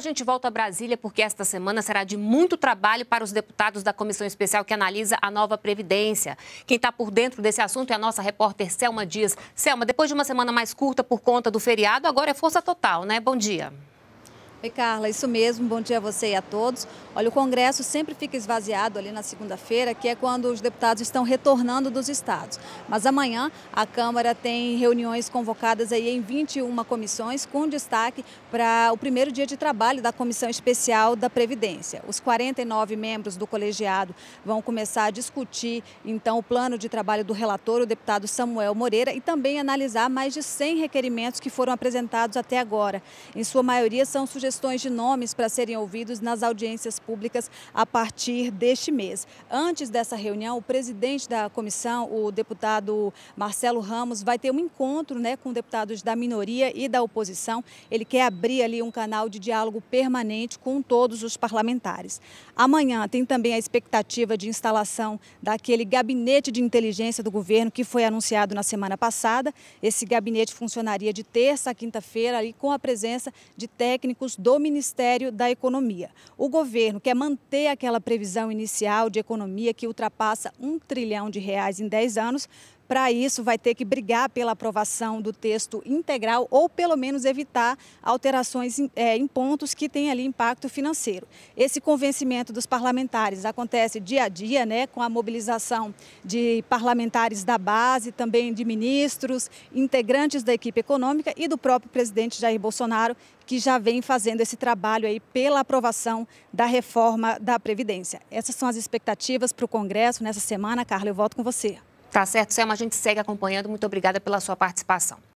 A gente volta a Brasília porque esta semana será de muito trabalho para os deputados da comissão especial que analisa a nova Previdência. Quem está por dentro desse assunto é a nossa repórter Selma Dias. Selma, depois de uma semana mais curta por conta do feriado, agora é força total, né? Bom dia. Oi, Carla, isso mesmo. Bom dia a você e a todos. Olha, o Congresso sempre fica esvaziado ali na segunda-feira, que é quando os deputados estão retornando dos estados. Mas amanhã a Câmara tem reuniões convocadas aí em 21 comissões, com destaque para o primeiro dia de trabalho da Comissão Especial da Previdência. Os 49 membros do colegiado vão começar a discutir, então, o plano de trabalho do relator, o deputado Samuel Moreira, e também analisar mais de 100 requerimentos que foram apresentados até agora. Em sua maioria, são sugestões sugestões de nomes para serem ouvidos nas audiências públicas a partir deste mês. Antes dessa reunião, o presidente da comissão, o deputado Marcelo Ramos, vai ter um encontro né, com deputados da minoria e da oposição. Ele quer abrir ali um canal de diálogo permanente com todos os parlamentares. Amanhã tem também a expectativa de instalação daquele gabinete de inteligência do governo que foi anunciado na semana passada. Esse gabinete funcionaria de terça a quinta-feira ali com a presença de técnicos do Ministério da Economia. O governo quer manter aquela previsão inicial de economia que ultrapassa um trilhão de reais em 10 anos para isso, vai ter que brigar pela aprovação do texto integral ou, pelo menos, evitar alterações em, é, em pontos que têm ali impacto financeiro. Esse convencimento dos parlamentares acontece dia a dia, né, com a mobilização de parlamentares da base, também de ministros, integrantes da equipe econômica e do próprio presidente Jair Bolsonaro, que já vem fazendo esse trabalho aí pela aprovação da reforma da Previdência. Essas são as expectativas para o Congresso nessa semana. Carla, eu volto com você. Tá certo, Selma. A gente segue acompanhando. Muito obrigada pela sua participação.